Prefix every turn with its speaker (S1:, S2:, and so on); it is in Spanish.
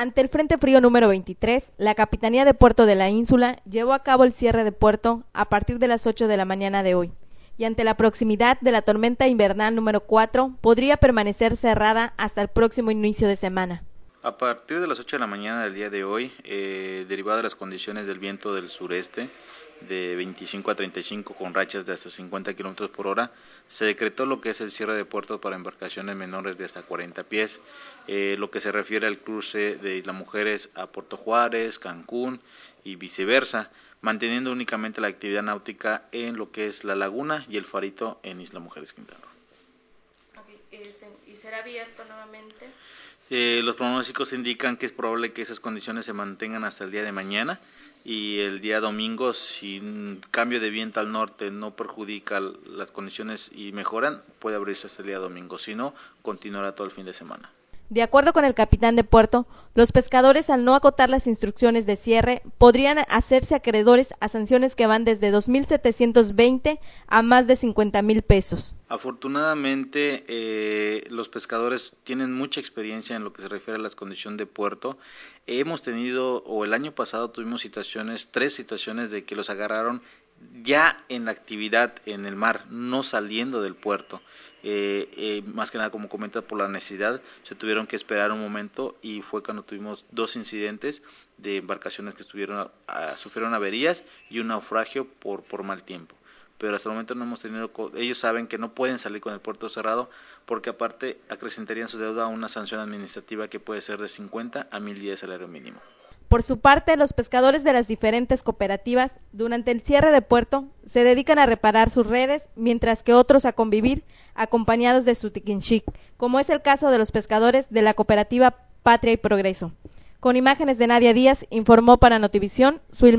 S1: Ante el Frente Frío número 23, la Capitanía de Puerto de la Ínsula llevó a cabo el cierre de puerto a partir de las 8 de la mañana de hoy, y ante la proximidad de la tormenta invernal número 4, podría permanecer cerrada hasta el próximo inicio de semana.
S2: A partir de las 8 de la mañana del día de hoy, eh, derivada de las condiciones del viento del sureste, de 25 a 35 con rachas de hasta 50 kilómetros por hora, se decretó lo que es el cierre de puertos para embarcaciones menores de hasta 40 pies, eh, lo que se refiere al cruce de Isla Mujeres a Puerto Juárez, Cancún y viceversa, manteniendo únicamente la actividad náutica en lo que es la laguna y el farito en Isla Mujeres Quintana.
S1: Este, ¿Será abierto nuevamente.
S2: Eh, los pronósticos indican que es probable que esas condiciones se mantengan hasta el día de mañana y el día domingo, si un cambio de viento al norte no perjudica las condiciones y mejoran, puede abrirse hasta el día domingo. Si no, continuará todo el fin de semana.
S1: De acuerdo con el capitán de puerto, los pescadores al no acotar las instrucciones de cierre podrían hacerse acreedores a sanciones que van desde 2.720 a más de 50.000 pesos.
S2: Afortunadamente, eh, los pescadores tienen mucha experiencia en lo que se refiere a las condiciones de puerto. Hemos tenido, o el año pasado tuvimos situaciones, tres situaciones de que los agarraron ya en la actividad en el mar, no saliendo del puerto. Eh, eh, más que nada, como comenta, por la necesidad, se tuvieron que esperar un momento y fue cuando tuvimos dos incidentes de embarcaciones que estuvieron sufrieron averías y un naufragio por, por mal tiempo. Pero hasta el momento no hemos tenido, ellos saben que no pueden salir con el puerto cerrado porque aparte acrecentarían su deuda a una sanción administrativa que puede ser de 50 a 1000 días de salario mínimo.
S1: Por su parte, los pescadores de las diferentes cooperativas, durante el cierre de puerto, se dedican a reparar sus redes, mientras que otros a convivir, acompañados de su tiquinchic, como es el caso de los pescadores de la cooperativa Patria y Progreso. Con imágenes de Nadia Díaz, informó para Notivisión Suil